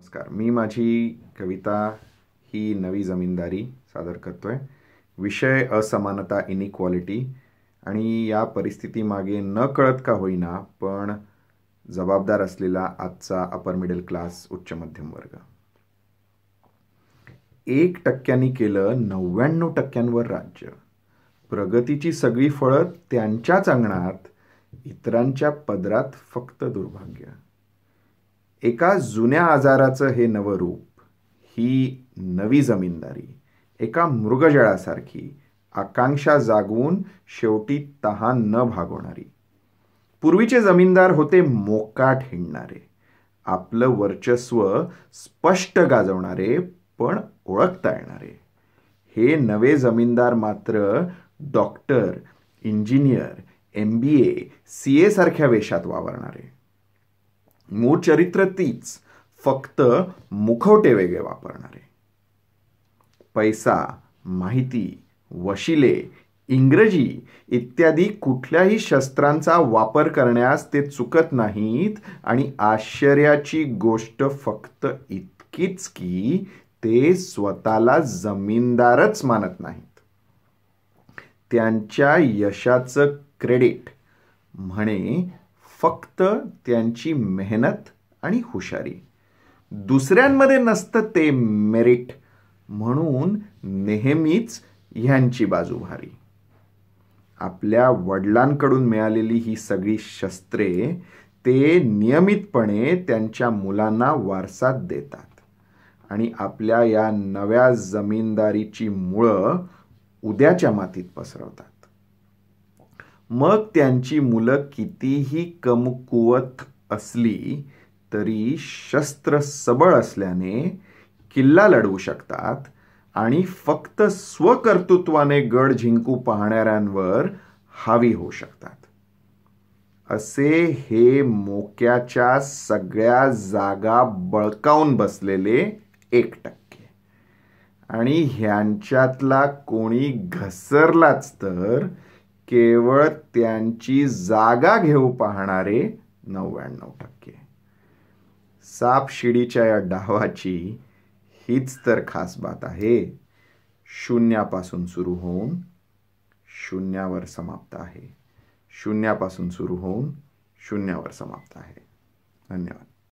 नमस्कार मी माझी कविता ही नवी जमीनदारी सादर करतोय विषय असमानता इनइक्वालिटी आणि या परिस्थितीमागे न कळत का होईना पण जबाबदार असलेला आजचा अपर मिडल क्लास उच्च मध्यम वर्ग एक टक्क्यांनी केलं नव्याण्णव टक्क्यांवर राज्य प्रगतीची सगळी फळं त्यांच्याच अंगणात इतरांच्या पदरात फक्त दुर्भाग्य एका जुन्या आजाराचं हे नवरूप रूप ही नवी जमीनदारी एका मृगजळासारखी आकांक्षा जागवून शेवटी तहान न भागवणारी पूर्वीचे जमीनदार होते मोकाट हिंडणारे आपलं वर्चस्व स्पष्ट गाजवणारे पण ओळखता येणारे हे नवे जमीनदार मात्र doctor engineer M B A C एसारख्या वेशात वावरणारे मूळ चरित्र तीच फक्त मुखवटे वेगळे वापरणारे पैसा माहिती वशिले इंग्रजी इत्यादी कुठल्याही शस्त्रांचा वापर करण्यास ते चुकत नाहीत आणि आश्चर्याची गोष्ट फक्त इतकीच की ते स्वतःला जमीनदारच मानत नाहीत त्यांच्या यशाचं क्रेडिट म्हणे फक्त त्यांची मेहनत आणि हुशारी दुसऱ्यांमध्ये नसतं ते मेरिट म्हणून नेहमीच ह्यांची बाजू भारी आपल्या वडिलांकडून मिळालेली ही सगळी शस्त्रे ते नियमितपणे त्यांच्या मुलांना वारसात देतात आणि आपल्या या नव्या जमीनदारीची मुळं उद्याच्या मातीत पसरवतात मग त्यांची मुलं कितीही कमकुवत असली तरी शस्त्र सबळ असल्याने किल्ला लढवू शकतात आणि फक्त स्वकर्तृत्वाने गड जिंकू पाहणाऱ्यांवर हावी होऊ शकतात असे हे मोक्याच्या सगळ्या जागा बळकावून बसलेले एक टक्के आणि ह्यांच्यातला कोणी घसरलाच तर केवळ त्यांची जागा घेऊ पाहणारे नव्याण्णव टक्के सापशिडीच्या या डावाची हीच तर खास बात आहे शून्यापासून सुरू होऊन शून्यावर समाप्त आहे शून्यापासून सुरू होऊन शून्यावर समाप्त आहे धन्यवाद